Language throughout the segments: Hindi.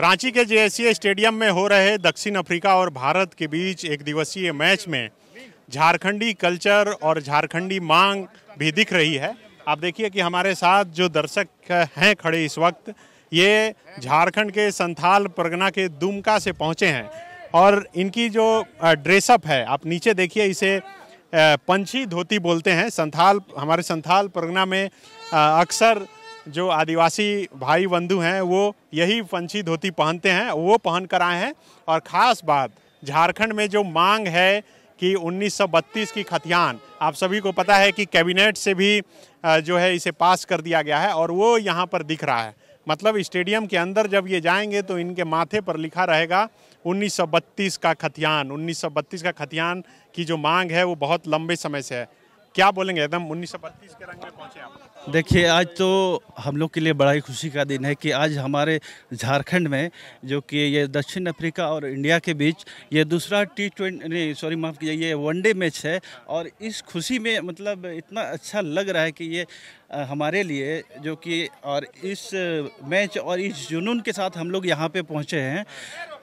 रांची के जेएससीए स्टेडियम में हो रहे दक्षिण अफ्रीका और भारत के बीच एक दिवसीय मैच में झारखंडी कल्चर और झारखंडी मांग भी दिख रही है आप देखिए कि हमारे साथ जो दर्शक हैं खड़े इस वक्त ये झारखंड के संथाल परगना के दुमका से पहुंचे हैं और इनकी जो ड्रेसअप है आप नीचे देखिए इसे पंछी धोती बोलते हैं संथाल हमारे संथाल परगना में अक्सर जो आदिवासी भाई बंधु हैं वो यही पंछी धोती पहनते हैं वो पहन कर आए हैं और ख़ास बात झारखंड में जो मांग है कि 1932 की खतियान आप सभी को पता है कि कैबिनेट से भी जो है इसे पास कर दिया गया है और वो यहाँ पर दिख रहा है मतलब स्टेडियम के अंदर जब ये जाएंगे तो इनके माथे पर लिखा रहेगा 1932 का खतियान 1932 का खतियान की जो मांग है वो बहुत लंबे समय से है क्या बोलेंगे एकदम उन्नीस सौ बत्तीस के रंग में पहुंचे आप देखिए आज तो हम लोग के लिए बड़ा ही खुशी का दिन है कि आज हमारे झारखंड में जो कि ये दक्षिण अफ्रीका और इंडिया के बीच ये दूसरा टी ट्वेंटी सॉरी माफ़ कीजिए ये वनडे मैच है और इस खुशी में मतलब इतना अच्छा लग रहा है कि ये हमारे लिए जो कि और इस मैच और इस जुनून के साथ हम लोग यहाँ पे पहुँचे हैं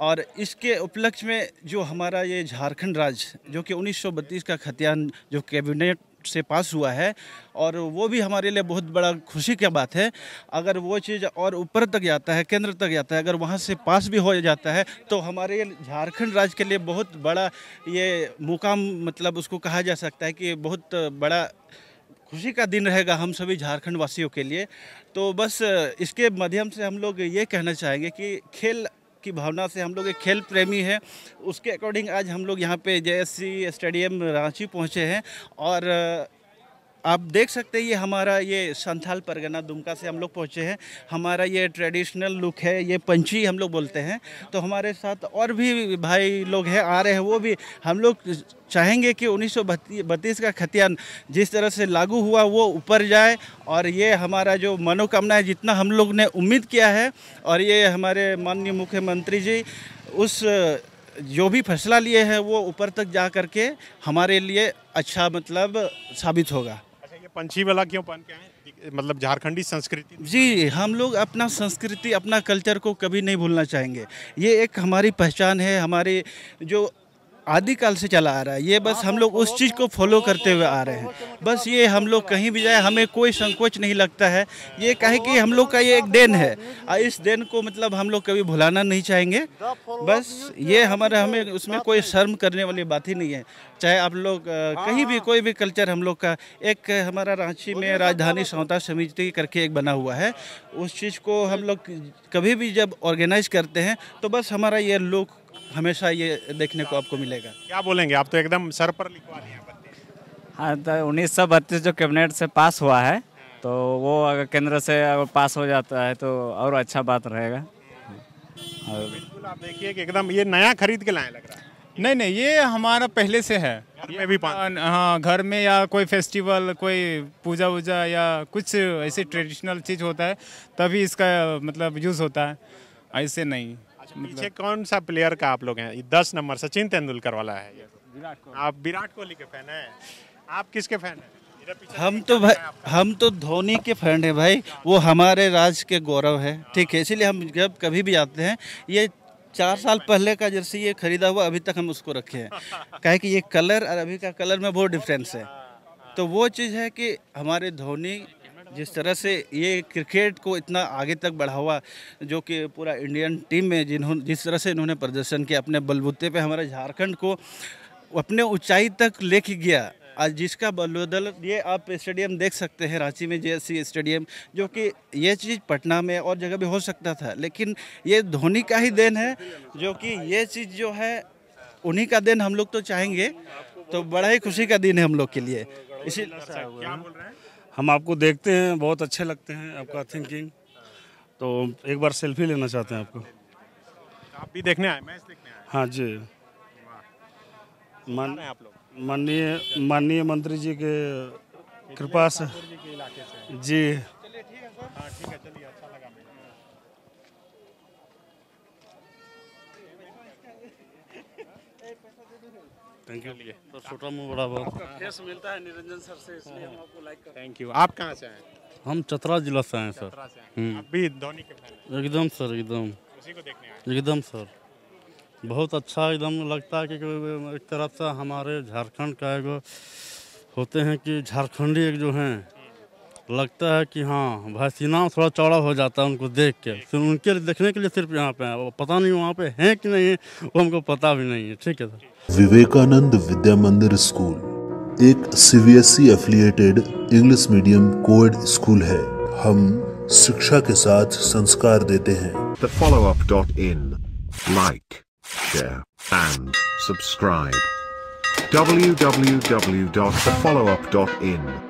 और इसके उपलक्ष्य में जो हमारा ये झारखंड राज्य जो कि 1932 का खतियान जो कैबिनेट से पास हुआ है और वो भी हमारे लिए बहुत बड़ा खुशी की बात है अगर वो चीज़ और ऊपर तक जाता है केंद्र तक जाता है अगर वहाँ से पास भी हो जाता है तो हमारे झारखंड राज्य के लिए बहुत बड़ा ये मुकाम मतलब उसको कहा जा सकता है कि बहुत बड़ा खुशी का दिन रहेगा हम सभी झारखंड वासियों के लिए तो बस इसके माध्यम से हम लोग ये कहना चाहेंगे कि खेल की भावना से हम लोग एक खेल प्रेमी है उसके अकॉर्डिंग आज हम लोग यहाँ पे जे स्टेडियम रांची पहुँचे हैं और आप देख सकते हैं ये हमारा ये संथाल परगना दुमका से हम लोग पहुँचे हैं हमारा ये ट्रेडिशनल लुक है ये पंची हम लोग बोलते हैं तो हमारे साथ और भी भाई लोग हैं आ रहे हैं वो भी हम लोग चाहेंगे कि उन्नीस बत्तीस का खतियान जिस तरह से लागू हुआ वो ऊपर जाए और ये हमारा जो मनोकामना है जितना हम लोग ने उम्मीद किया है और ये हमारे माननीय मुख्यमंत्री जी उस जो भी फैसला लिए हैं वो ऊपर तक जा करके हमारे लिए अच्छा मतलब साबित होगा पंछी वाला क्यों पहन के आए मतलब झारखंडी संस्कृति तो जी हम लोग अपना संस्कृति अपना कल्चर को कभी नहीं भूलना चाहेंगे ये एक हमारी पहचान है हमारे जो आदि काल से चला आ रहा है ये बस हाँ, हम लोग उस चीज़ को फॉलो करते हुए आ रहे हैं बस ये हम लोग कहीं भी जाए हमें कोई संकोच नहीं लगता है ये कहे कि हम लोग का ये एक देन है और इस देन को मतलब हम लोग कभी भुलाना नहीं चाहेंगे बस ये हमारे तो हमें उसमें कोई शर्म करने वाली बात ही नहीं है चाहे आप लोग हाँ, कहीं भी हाँ। कोई भी कल्चर हम लोग का एक हमारा रांची में राजधानी सौता समिति करके एक बना हुआ है उस चीज़ को हम लोग कभी भी जब ऑर्गेनाइज करते हैं तो बस हमारा ये लोग हमेशा ये देखने को आपको मिलेगा क्या बोलेंगे आप तो एकदम सर पर लिखवा दिए हाँ तो उन्नीस सौ बत्तीस जो कैबिनेट से पास हुआ है तो वो अगर केंद्र से अगर पास हो जाता है तो और अच्छा बात रहेगा और बिल्कुल आप देखिए कि एकदम ये नया खरीद के लाए लग रहा है नहीं नहीं ये हमारा पहले से है घर में भी हाँ घर में या कोई फेस्टिवल कोई पूजा वूजा या कुछ ऐसे ट्रेडिशनल चीज़ होता है तभी इसका मतलब यूज़ होता है ऐसे नहीं अच्छा, मतलब पीछे कौन सा प्लेयर का आप लोग हैं दस नंबर सचिन तेंदुलकर वाला है विराट कोहली आप विराट कोहली के फैन हैं आप किसके फैन हैं हम तो भाई हम तो धोनी के फ्रेंड हैं भाई वो हमारे राज्य के गौरव है ठीक है इसीलिए हम जब कभी भी आते हैं ये चार साल पहले का जर्सी ये खरीदा हुआ अभी तक हम उसको रखे हैं कहे कि ये कलर और अभी का कलर में बहुत डिफरेंस है हाँ, हाँ। तो वो चीज़ है कि हमारे धोनी जिस तरह से ये क्रिकेट को इतना आगे तक बढ़ावा जो कि पूरा इंडियन टीम में जिन्होंने जिस तरह से इन्होंने प्रदर्शन किया अपने बलबूते पे हमारे झारखंड को अपने ऊंचाई तक लेके गया आज जिसका बलोदल ये आप स्टेडियम देख सकते हैं रांची में जे स्टेडियम जो कि ये चीज़ पटना में और जगह भी हो सकता था लेकिन ये धोनी का ही देन है जो कि ये चीज़ जो है उन्हीं का देन हम लोग तो चाहेंगे तो बड़ा ही खुशी का दिन है हम लोग के लिए इसी क्या बोल रहे हैं हम आपको देखते हैं बहुत अच्छे लगते हैं आपका थिंकिंग तो एक बार सेल्फी लेना चाहते हैं आपको आप भी देखने आए मैच हाँ जी मान आप लोग माननीय माननीय मंत्री जी के कृपा से जी हाँ, ठीक है चलिए अच्छा लगा पैसा दे दो थैंक यू तो छोटा मुँह बड़ा बहुत फेस मिलता है निरंजन सर से इसलिए हम आपको लाइक करते हैं थैंक यू आप कहाँ से आए हम चतरा जिला से आए सर हम्म। आप भी धोनी के फैन एकदम सर एकदम उसी को देखने एकदम सर बहुत अच्छा एकदम लगता है कि एक तरफ से हमारे झारखंड का एक होते हैं कि झारखंडी एक जो हैं लगता है कि हाँ भाई थोड़ा चौड़ा हो जाता है उनको देख के फिर उनके देखने के लिए सिर्फ यहाँ पे है पता नहीं वहाँ पे हैं कि नहीं है वो हमको पता भी नहीं है ठीक है सर विवेकानंद विद्या मंदिर स्कूल एक C B S E affiliated English medium coed school है हम शिक्षा के साथ संस्कार देते हैं the follow up dot in like share and subscribe www.thefollowup.in